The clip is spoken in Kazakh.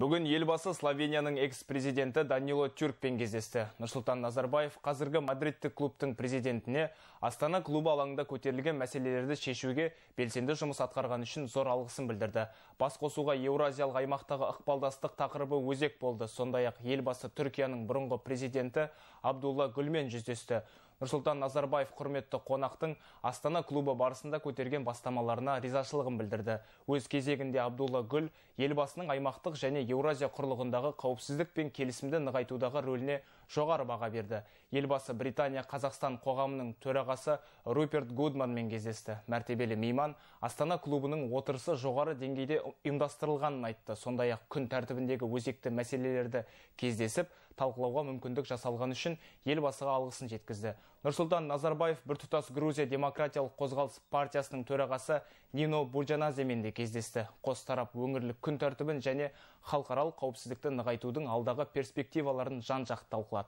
Бүгін елбасы Словенияның экс-президенті Данило Тюркпен кездесті. Нұрсұлтан Назарбаев қазіргі мадридтік клубтың президентіне Астана клубы алаңында көтерілген мәселелерді шешуге белсенді жұмыс атқарған үшін зор алғысын білдірді. Бас қосуға Еуразиялық аймақтағы ықпалдастық тақырыбы өзек болды. Сондай-ақ елбасы Түркияның бұрынғы президенті Абдулла Гүлмен жүздесті нұрсұлтан назарбаев құрметті қонақтың астана клубы барысында көтерген бастамаларына ризашылығын білдірді өз кезегінде абдулла гүл елбасының аймақтық және еуразия құрлығындағы қауіпсіздік пен келісімді нығайтудағы рөліне жоғары баға берді елбасы британия қазақстан қоғамының төрағасы руперт гудманмен кездесті мәртебелі мейман астана клубының отырысы жоғары деңгейде ұйымдастырылғанын айтты сондай ақ күн тәртібіндегі өзекті мәселелерді кездесіп талқылауға мүмкіндік жасалған үшін елбасыға алғысын жеткізді нұрсұлтан назарбаев біртұтас грузия демократиялық қозғалыс партиясының төрағасы нино бурджаназемен де кездесті қос тарап өңірлік күн тәртібін және халықаралық қауіпсіздікті нығайтудың алдағы перспективаларын жан жақты талқылады